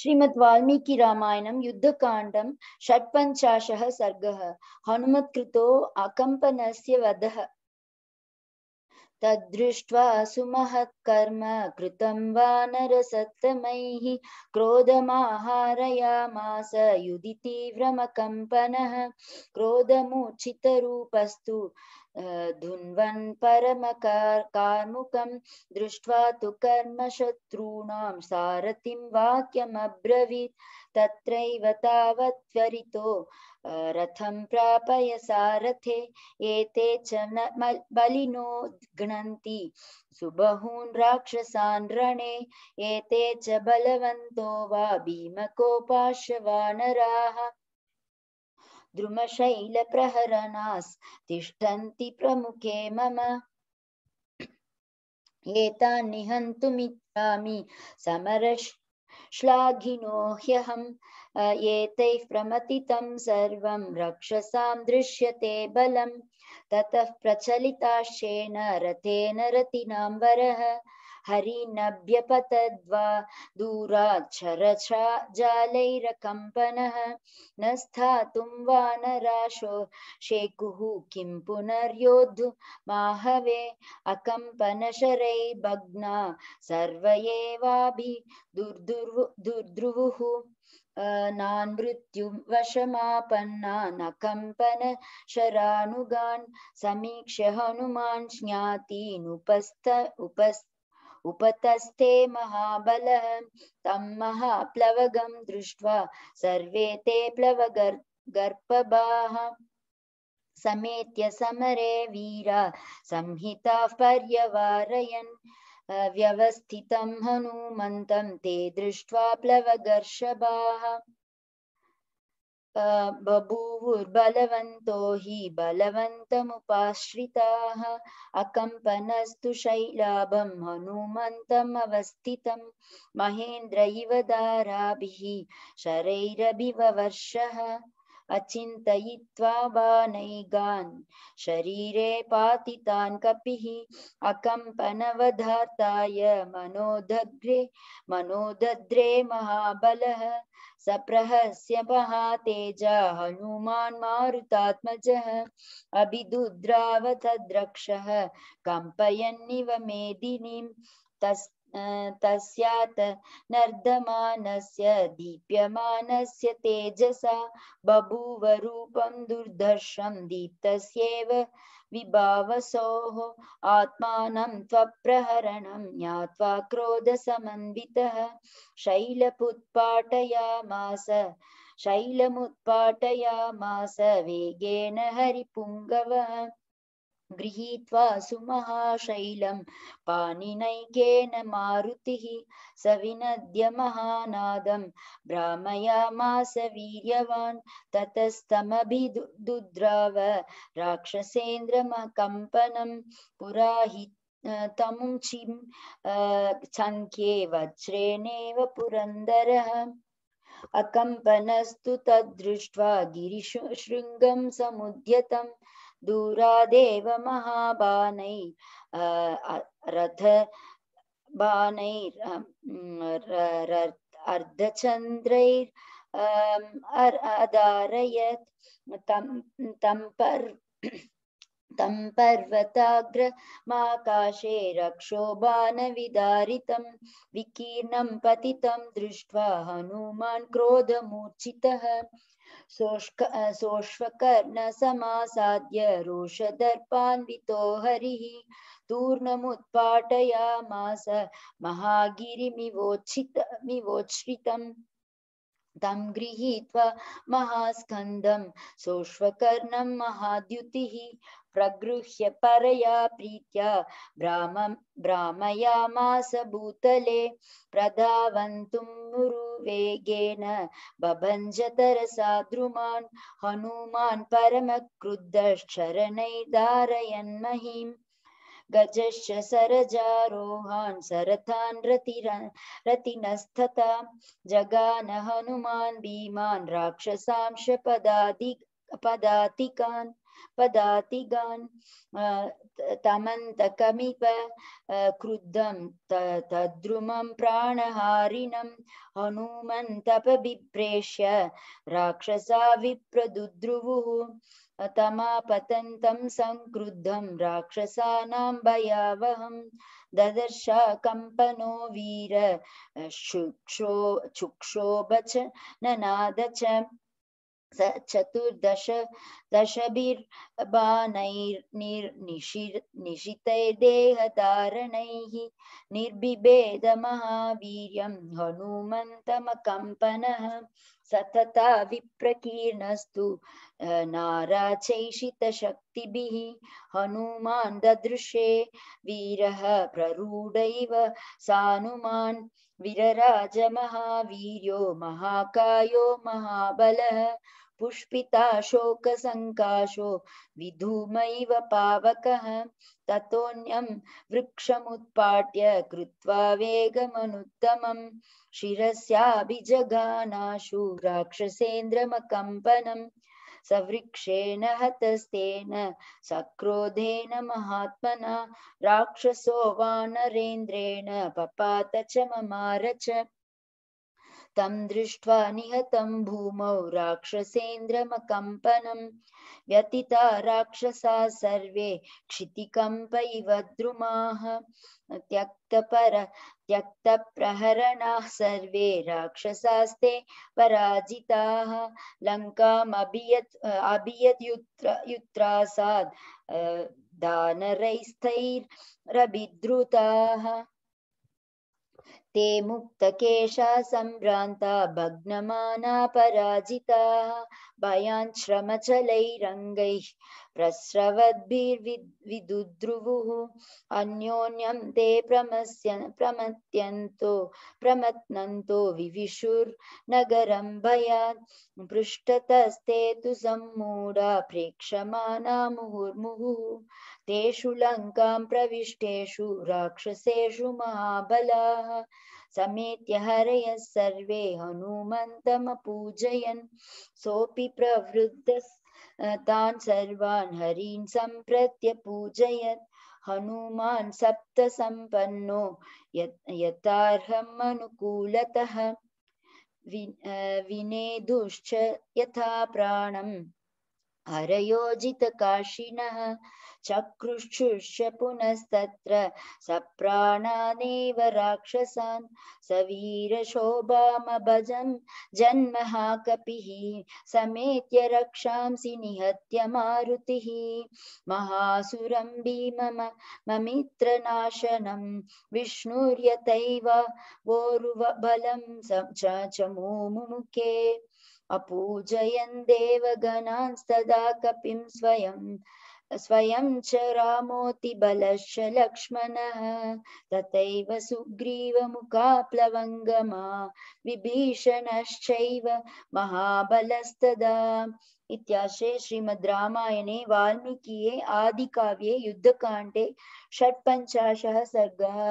श्रीमद् वाल्मीकि रामायणं युद्धकाण्डं षट्पञ्चाशः सर्गः हनुमत्कृतो अकम्पनस्य वधः तद्दृष्ट्वा सुमहत्कर्म कृतं वानरसत्तमैः क्रोधमाहारयामास युधि तीव्रमकम्पनः क्रोधमूर्छितरूपस्तु धुन्वन् परम कार्मुकं दृष्ट्वा तु कर्मशत्रूणां सारथिं वाक्यमब्रवीत् तत्रैव तावत् त्वरितो रथं प्रापय सारथे एते च बलिनो घ्नन्ति सुबहून् राक्षसान् रणे एते च बलवन्तो वा भीमकोपाश्च वानराः द्रुमशैलप्रहरणास्तिष्ठन्ति प्रमुखे मम एतान् निहन्तुमिच्छामि समरश् श्लाघिनो ह्यहं एतैः प्रमतितं सर्वं रक्षसां दृश्यते बलं ततः प्रचलिताश्चेन रथेन रतिनां वरः हरिनभ्यपतद्वा दूराच्छरच जालैरकम्पनः न स्थातुं वा न राशो शेकुः किं पुनर्योद्धु माहवे अकम्पनशरै भग्ना सर्व एवाभि दुर्दुर्व दुर्द्रुवुः नान् मृत्युवशमापन्नान् शरानुगान् समीक्ष्य हनुमान् ज्ञातीनुपस्थ उपस्थ उपतस्थे महाबल तम महाप्लवगम दृष्ट्वा सर्वे ते प्लव गर्भ समेत्य समरे वीरा संहिता पर्यवारयन् व्यवस्थितं हनुमन्तं ते दृष्ट्वा प्लवगर्षभाः बभूवुर्बलवन्तो हि बलवन्तमुपाश्रिताः अकम्पनस्तु शैलाभं हनुमन्तमवस्थितं महेन्द्र इव दाराभिः शरैरभिववर्षः अचिन्तयित्वा बाणैगान् शरीरे पातितान् कपिः अकम्पनवधाताय मनोदग्रे मनोदद्रे महाबलः सप्रहस्य महातेजा हनुमान् मारुतात्मजः अभिदुद्रावतद्रक्षः कम्पयन्निव तस्यात् नर्दमानस्य दीप्यमानस्य तेजसा बभूव रूपं दुर्धर्षं दीप्तस्येव विभावसोः आत्मानं त्वप्रहरणं ज्ञात्वा क्रोधसमन्वितः शैलपुत्पाटयामास शैलमुत्पाटयामास वेगेन हरिपुङ्गवः गृहीत्वा सुमहाशैलं पाणिनैकेन मारुतिः सविनद्य महानादं भ्रामयामास वीर्यवान् ततस्तमभिदुद्राव राक्षसेन्द्रमकम्पनं पुराहि तमुचिं चङ्ख्ये वज्रेणेव पुरन्दरः अकम्पनस्तु तद्दृष्ट्वा गिरिशृङ्गं समुद्यतम् दूरादेव महाबाणै रथ बाणैर् अर्धचन्द्रैर् अधारयत् तं तं पर् तं पर्वताग्रमाकाशे रक्षोबाणविदारितं विकीर्णं पतितं दृष्ट्वा हनुमान् क्रोधमूर्छितः सोष्क सोष्वकर्णसमासाद्य रोषदर्पान्वितो हरिः तूर्णमुत्पाटयामास महागिरिमिवोच्छितमिवोच्छ्रितम् तं गृहीत्वा महास्कन्दं सोष्वकर्णं महाद्युतिः प्रगृह्य परया प्रीत्या भ्राम भ्रामयामास भूतले प्रधावन्तुं मुरुवेगेन बभञ्जतरसा द्रुमान् हनुमान् परमक्रुद्धशरणै धारयन्महीम् गजश्च सरजारोहान् सरथान् रतिनस्थता जगान हनुमान् भीमान् राक्षसांश पदादि पदातिकान् पदाति गान् तमन्तकमिव क्रुद्धं तद्रुमं प्राणहारिणं हनुमन्तपबिप्रेष्य राक्षसा विप्रदुद्रुवुः तमापतन्तं सङ्क्रुद्धं राक्षसानां भयावहं ददर्श कम्पनो वीर शुक्षो चुक्षोभ च ननाद च चतुर्दश दशभिर्बाणैर्निर्निषितै देहधारणैः निर्बिभेदमहावीर्यं हनुमन्तमकम्पनः सतता विप्रकीर्णस्तु नाराचैषितशक्तिभिः हनुमान् ददृशे वीरः प्ररूढैव सानुमान् विरराजमहावीर्यो महाकायो महाबलः पुष्पिताशोकसङ्काशो विधूमैव पावकः ततोऽन्यं वृक्षमुत्पाट्य कृत्वा वेगमनुत्तमं शिरस्याभिजघानाशु राक्षसेन्द्रमकम्पनम् सवृक्षेण हतस्तेन सक्रोधेन महात्मना राक्षसो वा पपात च ममार च तम दृष्ट्वा निहतं भूमौ राक्षसेन्द्रमकम्पनं व्यतिता राक्षसा सर्वे क्षितिकम्प इव द्रुमाः त्यक्तपर त्यक्तप्रहरणाः सर्वे राक्षसास्ते पराजिताः लङ्कामभियत् अभियद्युत्र युत्रासाद् दानरैस्तैरभिद्रुताः ते मुक्तकेशा सम्भ्रान्ता भग्नमाना पराजिता भयान् श्रमचलैरङ्गैः प्रस्रवद्भिर्विदुद्रुवुः अन्योन्यं ते प्रमस्य प्रमत्यन्तो प्रमत्नन्तो विविशुर्नगरं भयात् पृष्ठतस्ते तु सम्मूढा प्रेक्षमाणा मुहुर्मुहुः तेषु लङ्कां प्रविष्टेषु राक्षसेषु महाबलाः समेत्य हरयः सर्वे हनुमन्तमपूजयन् सोऽपि प्रवृद्धः तान् सर्वान् हरीन् सम्प्रत्य पूजयत् हनुमान् सप्तसम्पन्नो यथार्हम् अनुकूलतः विनेदुश्च यथा प्राणम् हरयोजित काशिनः चक्रुषुष्य पुनस्तत्र सप्राणानेव राक्षसान् सवीरशोभामभजन् जन्महाकपिः समेत्य रक्षांसि निहत्य मारुतिः महासुरं भीमम ममित्रनाशनं विष्णुर्यतैव वोरुव बलं च चमोमुखे अपूजयन् देवगणांस्तदा कपिं स्वयं स्वयं च रामोऽतिबलश्च लक्ष्मणः तथैव सुग्रीवमुखाप्लवङ्गमा विभीषणश्चैव महाबलस्तदा इत्याशे श्रीमद् रामायणे वाल्मीकिये आदिकाव्ये युद्धकाण्डे षट्पञ्चाशः सर्गः